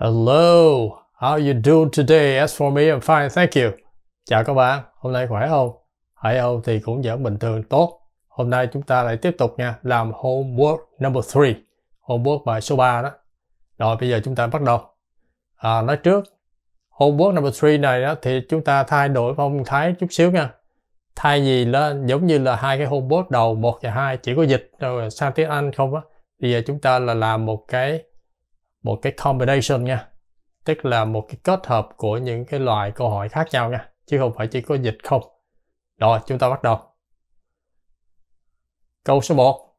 Hello, how you doing today? As for me, I'm fine, thank you. Chào các bạn, hôm nay khỏe không? Hãy Âu thì cũng vẫn bình thường tốt. Hôm nay chúng ta lại tiếp tục nha, làm homework number 3, homework bài số 3 đó. Rồi bây giờ chúng ta bắt đầu. À, nói trước, homework number 3 này đó, thì chúng ta thay đổi phong thái chút xíu nha. Thay gì là giống như là hai cái homework đầu 1 và 2 chỉ có dịch rồi sang tiếng Anh không á. Bây giờ chúng ta là làm một cái một cái combination nha tức là một cái kết hợp của những cái loại câu hỏi khác nhau nha chứ không phải chỉ có dịch không rồi chúng ta bắt đầu câu số 1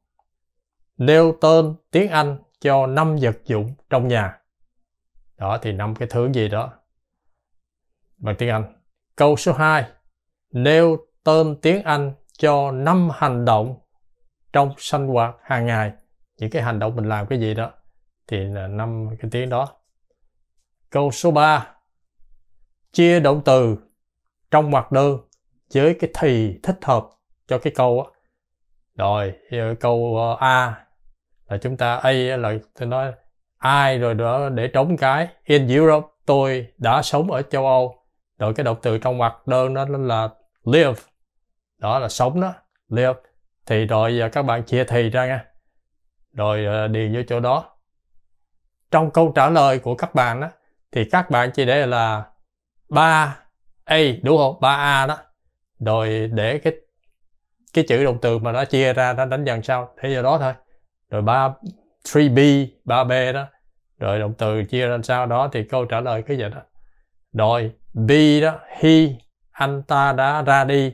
nêu tên tiếng Anh cho năm vật dụng trong nhà đó thì năm cái thứ gì đó bằng tiếng Anh câu số 2 nêu tên tiếng Anh cho năm hành động trong sinh hoạt hàng ngày những cái hành động mình làm cái gì đó thì là năm cái tiếng đó câu số 3 chia động từ trong hoạt đơn với cái thì thích hợp cho cái câu á rồi câu ờ, a là chúng ta a là tôi nói ai rồi đó để trống cái in Europe tôi đã sống ở châu Âu rồi cái động từ trong hoạt đơn đó là live đó là sống đó live thì rồi ờ, các bạn chia thì ra nha rồi ờ, điền vô chỗ đó trong câu trả lời của các bạn đó thì các bạn chỉ để là 3 A đúng không? 3A đó. Rồi để cái cái chữ động từ mà nó chia ra nó đánh dần sau thế giờ đó thôi. Rồi 3 3B, 3B đó. Rồi động từ chia ra sau đó thì câu trả lời cái vậy đó. Rồi B đó, he anh ta đã ra đi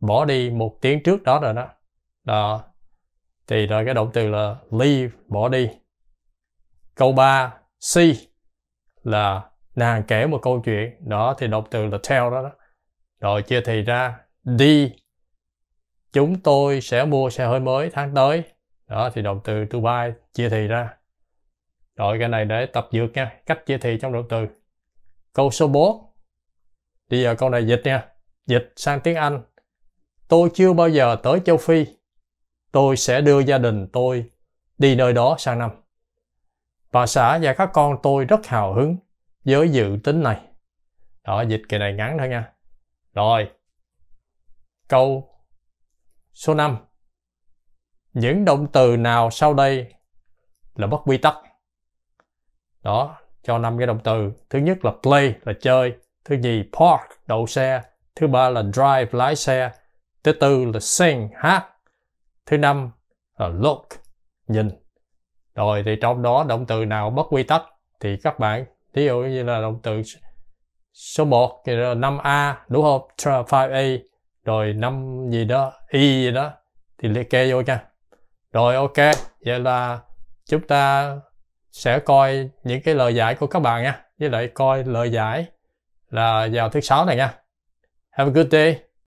bỏ đi một tiếng trước đó rồi đó. Đó. Thì rồi cái động từ là leave bỏ đi Câu 3 C là nàng kể một câu chuyện đó thì động từ là tell đó, rồi chia thì ra d chúng tôi sẽ mua xe hơi mới tháng tới đó thì động từ to buy chia thì ra rồi cái này để tập dược nha cách chia thì trong động từ câu số 4 bây giờ câu này dịch nha dịch sang tiếng Anh tôi chưa bao giờ tới châu Phi tôi sẽ đưa gia đình tôi đi nơi đó sang năm Bà xã và các con tôi rất hào hứng với dự tính này. Đó, dịch kỳ này ngắn thôi nha. Rồi, câu số 5. Những động từ nào sau đây là bất quy tắc? Đó, cho năm cái động từ. Thứ nhất là play là chơi, thứ nhì park đậu xe, thứ ba là drive lái xe, thứ tư là sing hát, thứ năm là look nhìn rồi thì trong đó động từ nào bất quy tắc thì các bạn ví dụ như là động từ số 1 thì là 5A đúng không 5A rồi 5 gì đó Y gì đó thì liệt kê vô nha rồi ok vậy là chúng ta sẽ coi những cái lời giải của các bạn nha với lại coi lời giải là vào thứ sáu này nha have a good day